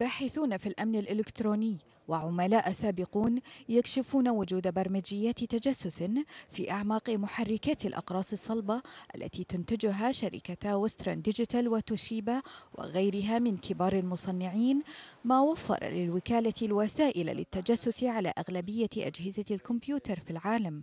باحثون في الأمن الإلكتروني وعملاء سابقون يكشفون وجود برمجيات تجسس في أعماق محركات الأقراص الصلبة التي تنتجها شركتا وسترن ديجيتال وتوشيبا وغيرها من كبار المصنعين ما وفر للوكالة الوسائل للتجسس على أغلبية أجهزة الكمبيوتر في العالم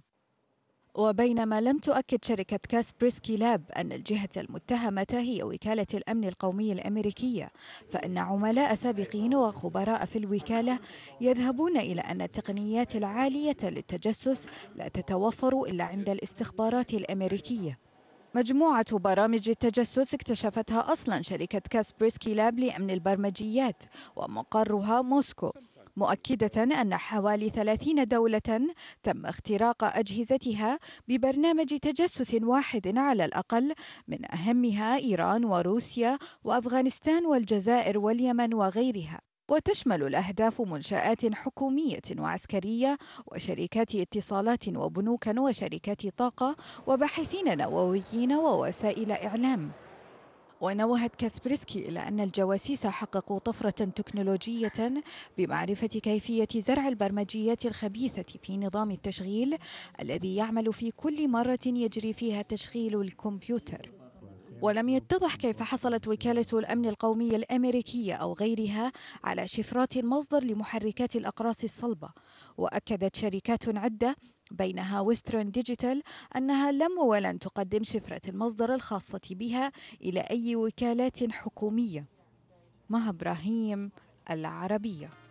وبينما لم تؤكد شركة كاسبرسكي لاب أن الجهة المتهمة هي وكالة الأمن القومي الأمريكية فإن عملاء سابقين وخبراء في الوكالة يذهبون إلى أن التقنيات العالية للتجسس لا تتوفر إلا عند الاستخبارات الأمريكية مجموعة برامج التجسس اكتشفتها أصلا شركة كاسبرسكي لاب لأمن البرمجيات ومقرها موسكو مؤكدة أن حوالي 30 دولة تم اختراق أجهزتها ببرنامج تجسس واحد على الأقل من أهمها إيران وروسيا وأفغانستان والجزائر واليمن وغيرها وتشمل الأهداف منشآت حكومية وعسكرية وشركات اتصالات وبنوك وشركات طاقة وباحثين نوويين ووسائل إعلام ونوهت كاسبرسكي إلى أن الجواسيس حققوا طفرة تكنولوجية بمعرفة كيفية زرع البرمجيات الخبيثة في نظام التشغيل الذي يعمل في كل مرة يجري فيها تشغيل الكمبيوتر ولم يتضح كيف حصلت وكالة الأمن القومي الأمريكية أو غيرها على شفرات المصدر لمحركات الأقراص الصلبة وأكدت شركات عدة بينها ويسترن ديجيتال أنها لم ولن تقدم شفرة المصدر الخاصة بها إلى أي وكالات حكومية مها إبراهيم العربية